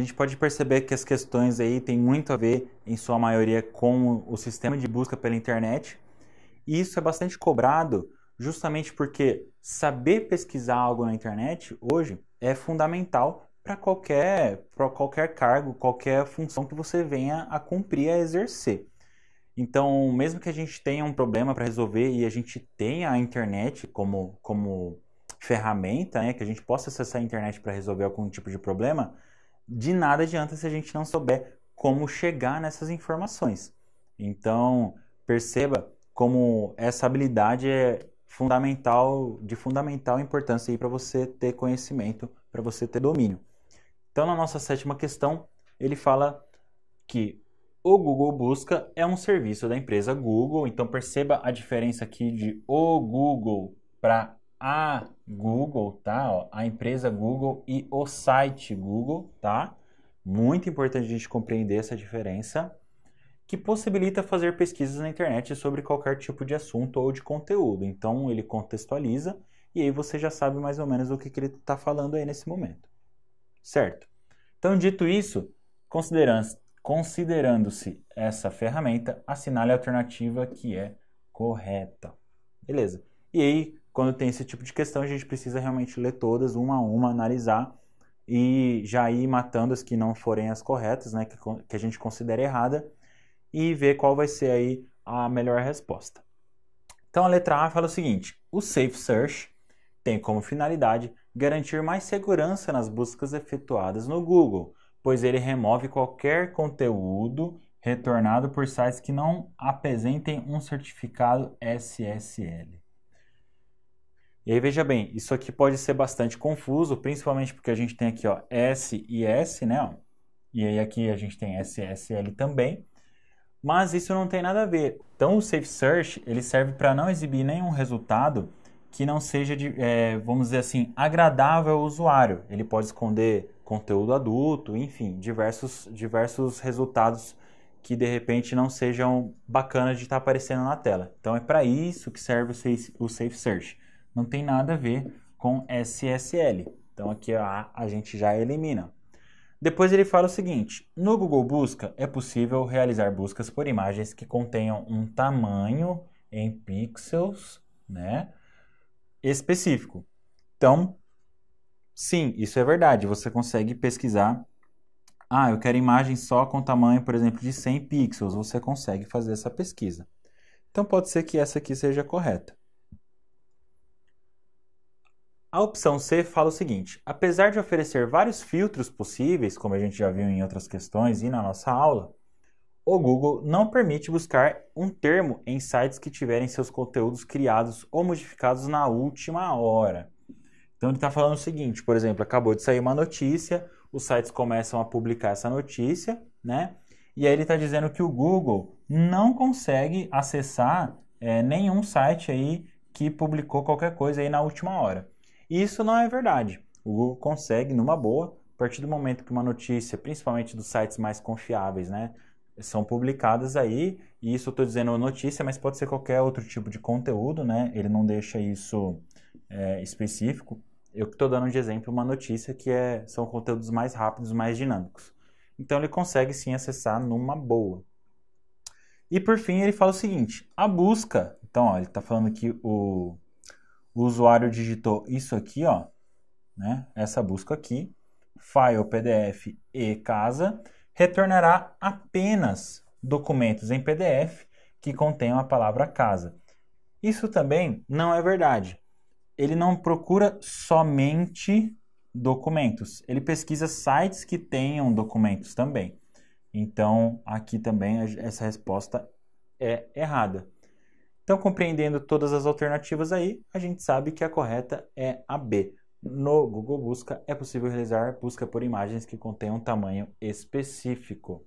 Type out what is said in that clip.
a gente pode perceber que as questões aí têm muito a ver, em sua maioria, com o sistema de busca pela internet. E isso é bastante cobrado, justamente porque saber pesquisar algo na internet hoje é fundamental para qualquer, qualquer cargo, qualquer função que você venha a cumprir, a exercer. Então, mesmo que a gente tenha um problema para resolver e a gente tenha a internet como, como ferramenta, né, que a gente possa acessar a internet para resolver algum tipo de problema, de nada adianta se a gente não souber como chegar nessas informações. Então, perceba como essa habilidade é fundamental, de fundamental importância para você ter conhecimento, para você ter domínio. Então, na nossa sétima questão, ele fala que o Google Busca é um serviço da empresa Google, então perceba a diferença aqui de o Google para a Google, tá? Ó, a empresa Google e o site Google, tá? Muito importante a gente compreender essa diferença, que possibilita fazer pesquisas na internet sobre qualquer tipo de assunto ou de conteúdo. Então ele contextualiza e aí você já sabe mais ou menos o que, que ele está falando aí nesse momento. Certo? Então, dito isso, considerando-se essa ferramenta, assinale a alternativa que é correta. Beleza. E aí, quando tem esse tipo de questão, a gente precisa realmente ler todas, uma a uma, analisar e já ir matando as que não forem as corretas, né, que, que a gente considera errada, e ver qual vai ser aí a melhor resposta. Então a letra A fala o seguinte: o Safe Search tem como finalidade garantir mais segurança nas buscas efetuadas no Google, pois ele remove qualquer conteúdo retornado por sites que não apresentem um certificado SSL. E aí veja bem, isso aqui pode ser bastante confuso, principalmente porque a gente tem aqui ó, S e S, né? Ó, e aí aqui a gente tem SSL também, mas isso não tem nada a ver. Então o Safe Search ele serve para não exibir nenhum resultado que não seja, de, é, vamos dizer assim, agradável ao usuário. Ele pode esconder conteúdo adulto, enfim, diversos, diversos resultados que de repente não sejam bacanas de estar tá aparecendo na tela. Então é para isso que serve o Safe Search não tem nada a ver com SSL. Então aqui a, a gente já elimina. Depois ele fala o seguinte: no Google Busca é possível realizar buscas por imagens que contenham um tamanho em pixels, né, específico. Então, sim, isso é verdade. Você consegue pesquisar. Ah, eu quero imagem só com tamanho, por exemplo, de 100 pixels. Você consegue fazer essa pesquisa. Então pode ser que essa aqui seja correta. A opção C fala o seguinte: apesar de oferecer vários filtros possíveis, como a gente já viu em outras questões e na nossa aula, o Google não permite buscar um termo em sites que tiverem seus conteúdos criados ou modificados na última hora. Então ele está falando o seguinte, por exemplo, acabou de sair uma notícia, os sites começam a publicar essa notícia, né? E aí ele está dizendo que o Google não consegue acessar é, nenhum site aí que publicou qualquer coisa aí na última hora. E isso não é verdade. O Google consegue, numa boa, a partir do momento que uma notícia, principalmente dos sites mais confiáveis, né, são publicadas aí, e isso eu estou dizendo notícia, mas pode ser qualquer outro tipo de conteúdo, né? Ele não deixa isso é, específico. Eu estou dando de exemplo uma notícia que é, são conteúdos mais rápidos, mais dinâmicos. Então ele consegue sim acessar numa boa. E por fim ele fala o seguinte: a busca. Então ó, ele está falando que o o usuário digitou isso aqui, ó, né? Essa busca aqui, file PDF e casa, retornará apenas documentos em PDF que contenham a palavra casa. Isso também não é verdade. Ele não procura somente documentos, ele pesquisa sites que tenham documentos também. Então, aqui também essa resposta é errada. Então, compreendendo todas as alternativas aí, a gente sabe que a correta é a B. No Google Busca é possível realizar busca por imagens que contenham um tamanho específico.